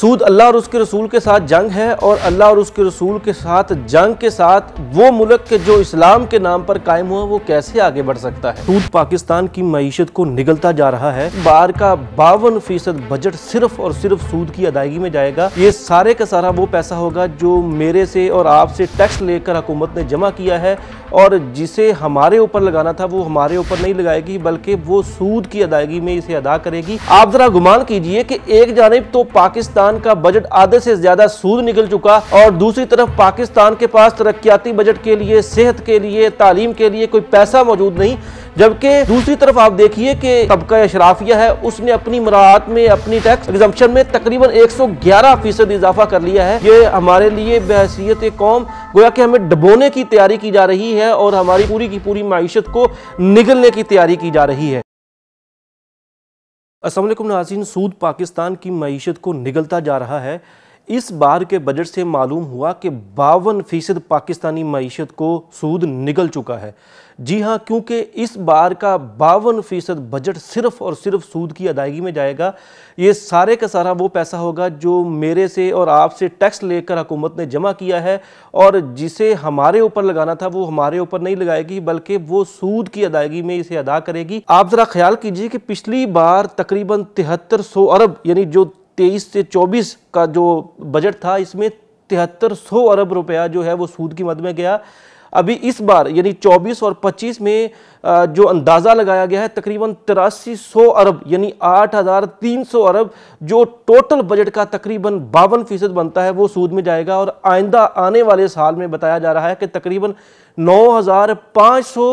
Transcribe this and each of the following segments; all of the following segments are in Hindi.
सूद अल्लाह और उसके रसूल के साथ जंग है और अल्लाह और उसके रसूल के साथ जंग के साथ वो मुल्क के जो इस्लाम के नाम पर कायम हुआ वो कैसे आगे बढ़ सकता है सूद पाकिस्तान की मीशत को निगलता जा रहा है बार का बावन फीसद बजट सिर्फ और सिर्फ सूद की अदायगी में जाएगा ये सारे का सारा वो पैसा होगा जो मेरे से और आपसे टैक्स लेकर हुकूमत ने जमा किया है और जिसे हमारे ऊपर लगाना था वो हमारे ऊपर नहीं लगाएगी बल्कि वो सूद की अदायगी में इसे अदा करेगी आप जरा गुमान कीजिए कि एक जानब तो पाकिस्तान पाकिस्तान का बजट आधे से ज्यादा सूद निकल चुका और दूसरी तरफ पाकिस्तान के पास तरक्याती बजट के लिए सेहत के लिए तालीम के लिए कोई पैसा मौजूद नहीं जबकि दूसरी तरफ आप देखिए कि तबका अशराफिया है उसने अपनी मराहत में अपनी टैक्स एग्जाम्पन में तकरीबन 111 फीसद इजाफा कर लिया है ये हमारे लिए बहसीत कौम गोया कि हमें डबोने की तैयारी की जा रही है और हमारी पूरी की पूरी मीशत को निगलने की तैयारी की जा रही है असल नाजीन सूद पाकिस्तान की मीशत को निगलता जा रहा है इस बार के बजट से मालूम हुआ कि बावन फीसद पाकिस्तानी मीशत को सूद निकल चुका है जी हाँ क्योंकि इस बार का बावन फीसद बजट सिर्फ और सिर्फ सूद की अदायगी में जाएगा ये सारे का सारा वो पैसा होगा जो मेरे से और आपसे टैक्स लेकर हुकूमत ने जमा किया है और जिसे हमारे ऊपर लगाना था वो हमारे ऊपर नहीं लगाएगी बल्कि वो सूद की अदायगी में इसे अदा करेगी आप ज़रा ख्याल कीजिए कि पिछली बार तकरीबन तिहत्तर अरब यानी जो तेईस से चौबीस का जो बजट था इसमें तिहत्तर सौ अरब रुपया जो है वो सूद की मद में गया अभी इस बार यानी 24 और 25 में जो अंदाज़ा लगाया गया है तकरीबन तिरासी सौ अरब यानी 8,300 अरब जो टोटल बजट का तकरीबन बावन फीसद बनता है वो सूद में जाएगा और आइंदा आने वाले साल में बताया जा रहा है कि तकरीबन 9,500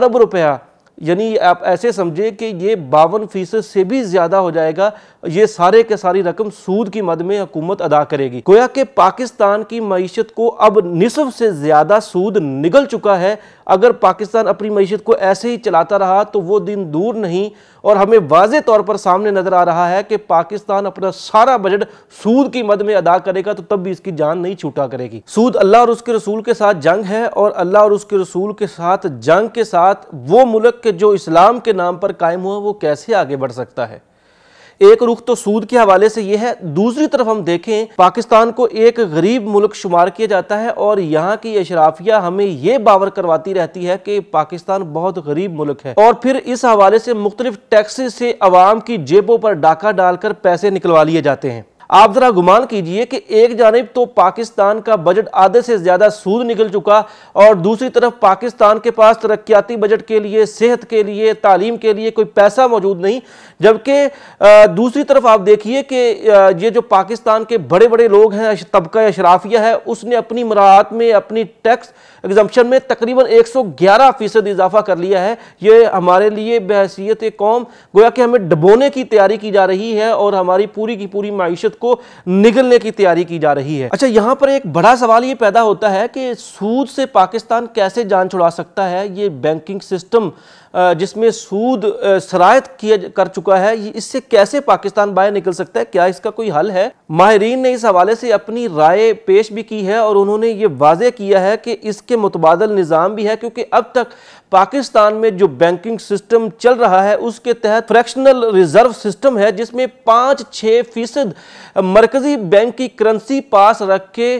अरब रुपया यानी आप ऐसे समझे कि ये बावन फीसद से भी ज़्यादा हो जाएगा ये सारे के सारी रकम सूद की मद में हुकूमत अदा करेगी गोया कि पाकिस्तान की मीशत को अब निसफ से ज़्यादा सूद निकल चुका है अगर पाकिस्तान अपनी मीशत को ऐसे ही चलाता रहा तो वो दिन दूर नहीं और हमें वाज तौर पर सामने नज़र आ रहा है कि पाकिस्तान अपना सारा बजट सूद की मद में अदा करेगा तो तब भी इसकी जान नहीं छूटा करेगी सूद अल्लाह और उसके रसूल के साथ जंग है और अल्लाह और उसके रसूल के साथ जंग के साथ वो मुल्क कि जो इस्लाम के नाम पर कायम हुआ वो कैसे आगे बढ़ सकता है एक रुख तो सूद के हवाले से यह है दूसरी तरफ हम देखें पाकिस्तान को एक गरीब मुल्क शुमार किया जाता है और यहाँ की अशराफिया हमें ये बावर करवाती रहती है कि पाकिस्तान बहुत गरीब मुल्क है और फिर इस हवाले से मुख्तलिफ टैक्स से अवाम की जेबों पर डाका डालकर पैसे निकलवा लिए जाते हैं आप ज़रा गुमान कीजिए कि एक जानब तो पाकिस्तान का बजट आधे से ज़्यादा सूद निकल चुका और दूसरी तरफ पाकिस्तान के पास तरक्याती बजट के लिए सेहत के लिए तालीम के लिए कोई पैसा मौजूद नहीं जबकि दूसरी तरफ आप देखिए कि ये जो पाकिस्तान के बड़े बड़े लोग हैं तबका अशराफिया है उसने अपनी मराहत में अपनी टैक्स एग्जाम्पन में तकरीबन एक सौ ग्यारह फीसद इजाफा कर लिया है ये हमारे लिए बहसीत कौम गोया कि हमें डबोने की तैयारी की जा रही है और हमारी पूरी की पूरी मीशत को निगलने की तैयारी की जा रही है अच्छा यहाँ पर एक बड़ा सवाल ये पैदा होता है कि सूद से पाकिस्तान कैसे जान छुड़ा सकता है ये बैंकिंग सिस्टम जिसमें सूद शरायत किया कर चुका है इससे कैसे पाकिस्तान बाहर निकल सकता है क्या इसका कोई हल है माहरीन ने इस हवाले से अपनी राय पेश भी की है और उन्होंने ये वाजे किया है कि इसके मुतबादल निज़ाम भी है क्योंकि अब तक पाकिस्तान में जो बैंकिंग सिस्टम चल रहा है उसके तहत फ्रैक्शनल रिजर्व सिस्टम है जिसमें पाँच छः फीसद मरकज़ी बैंक की करेंसी पास रख के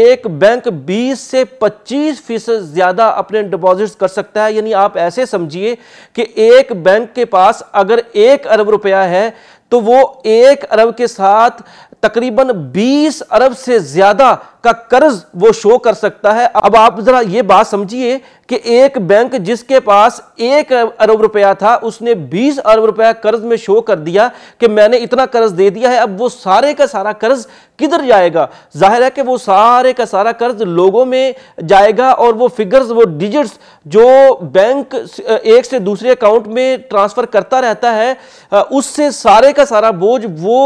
एक बैंक 20 से 25 फीसद ज़्यादा अपने डिपॉजिट्स कर सकता है यानी आप ऐसे समझिए कि एक बैंक के पास अगर एक अरब रुपया है तो वो एक अरब के साथ तकरीबन 20 अरब से ज़्यादा का कर्ज वो शो कर सकता है अब आप जरा ये बात समझिए कि एक बैंक जिसके पास एक अरब रुपया था उसने बीस अरब रुपया कर्ज में शो कर दिया कि मैंने इतना कर्ज दे दिया है अब वो सारे का सारा कर्ज किधर जाएगा जाहिर है कि वो सारे का सारा कर्ज लोगों में जाएगा और वो फिगर्स वो डिजिट्स जो बैंक एक से दूसरे अकाउंट में ट्रांसफर करता रहता है उससे सारे का सारा बोझ वो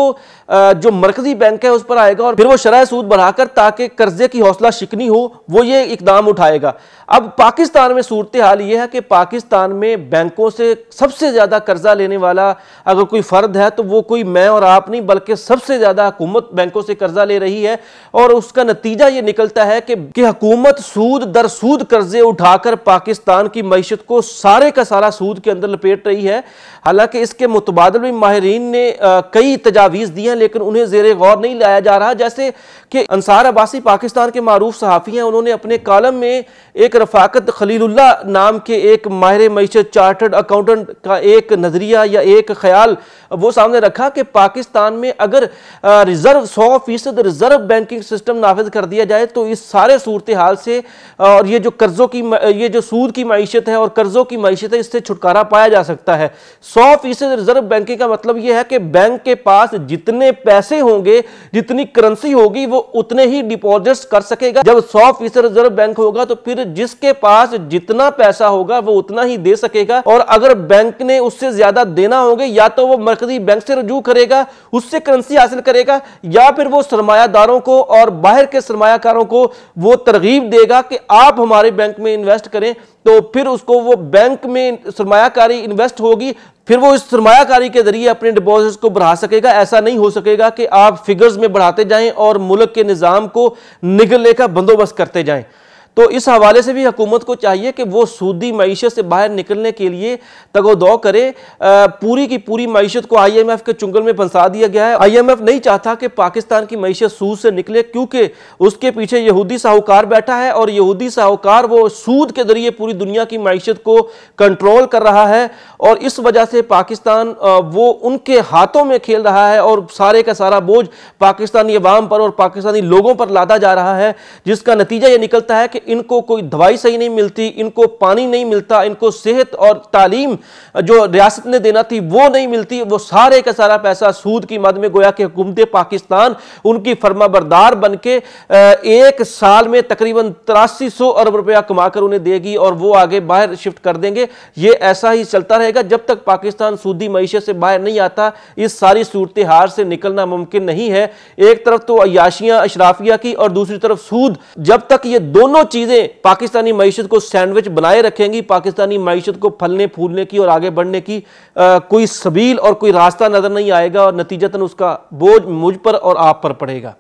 जो मरकजी बैंक है उस पर आएगा और फिर वो शराय सूद बढ़ाकर ताकि के कर्जे की हौसला शिकनी हो वो ये इकदाम उठाएगा अब पाकिस्तान में सूरत हाल ये है कि पाकिस्तान में बैंकों से सबसे ज़्यादा कर्जा लेने वाला अगर कोई फ़र्द है तो वो कोई मैं और आप नहीं बल्कि सबसे ज़्यादा हुकूमत बैंकों से कर्जा ले रही है और उसका नतीजा ये निकलता है कि, कि हुकूमत सूद दर सूद कर्जे उठाकर पाकिस्तान की मीशत को सारे का सारा सूद के अंदर लपेट रही है हालांकि इसके मुतबादल में माहरीन ने आ, कई तजावीज़ दी हैं लेकिन उन्हें जेर गौर नहीं लाया जा रहा जैसे कि अंसार अब्बासी अब्बासी पाकिस्तान के मरूफ सहाफ़ी हैं उन्होंने अपने कॉलम में एक रफाकत खलील्ला नाम के एक माहिर मीशत चार्टर्ड अकाउंटेंट का एक नज़रिया या एक ख्याल वो सामने रखा कि पाकिस्तान में अगर रिज़र्व सौ फ़ीसद रिज़र्व बैंकिंग सिस्टम नाफज कर दिया जाए तो इस सारे सूरत हाल से और ये जो कर्ज़ों की ये जो सूद की मीशत है और कर्ज़ों की मीशत है इससे छुटकारा पाया जा सकता है सौ फ़ीसद रिज़र्व बैंकिंग का मतलब ये है कि बैंक के पास जितने पैसे होंगे जितनी करेंसी होगी वो उतने ही डिपो डिपॉजिट कर सकेगा जब सौ फीसद रिजर्व बैंक होगा तो फिर जिसके पास जितना पैसा होगा वो उतना ही दे सकेगा और अगर बैंक ने उससे ज्यादा देना होगा या तो वो मरकजी बैंक से रजू करेगा उससे करेंसी हासिल करेगा या फिर वो सरमायादारों को और बाहर के सरमाकारों को वो तरगीब देगा कि आप हमारे बैंक में इन्वेस्ट करें तो फिर उसको वो बैंक में सरमाकारी इन्वेस्ट होगी फिर वो इस सरमाकारी के जरिए अपने डिपॉजिट्स को बढ़ा सकेगा ऐसा नहीं हो सकेगा कि आप फिगर्स में बढ़ाते जाएं और मुल्क के निज़ाम को निगल का बंदोबस्त करते जाएं तो इस हवाले से भी हुकूमत को चाहिए कि वो सूदी मीशत से बाहर निकलने के लिए तगोदौ करे पूरी की पूरी मीशत को आई एम एफ़ के चुंगल में फंसा दिया गया है आई एम एफ़ नहीं चाहता कि पाकिस्तान की मीशत सूद से निकले क्योंकि उसके पीछे यहूदी साहूकार बैठा है और यहूदी साहूकार वो सूद के ज़रिए पूरी दुनिया की मीशत को कंट्रोल कर रहा है और इस वजह से पाकिस्तान वो उनके हाथों में खेल रहा है और सारे का सारा बोझ पाकिस्तानी अवाम पर और पाकिस्तानी लोगों पर लादा जा रहा है जिसका नतीजा ये निकलता है कि इनको कोई दवाई सही नहीं मिलती इनको पानी नहीं मिलता इनको सेहत और तालीम जो रियासत ने देना थी वो नहीं मिलती वो सारे का सारा पैसा सूद की मद में गोया कि हुकूमत पाकिस्तान उनकी फर्मा बरदार बन के एक साल में तकरीबन तिरासी सौ अरब रुपया कमाकर उन्हें देगी और वो आगे बाहर शिफ्ट कर देंगे ये ऐसा ही चलता रहेगा जब तक पाकिस्तान सूदी मीशत से बाहर नहीं आता इस सारी सूरत हार से निकलना मुमकिन नहीं है एक तरफ तो अयाशियाँ अशराफिया की और दूसरी तरफ सूद जब तक ये दोनों चीज़ें पाकिस्तानी मीशत को सैंडविच बनाए रखेंगी पाकिस्तानी मीशत को फलने फूलने की और आगे बढ़ने की आ, कोई सबील और कोई रास्ता नज़र नहीं आएगा और नतीजतन उसका बोझ मुझ पर और आप पर पड़ेगा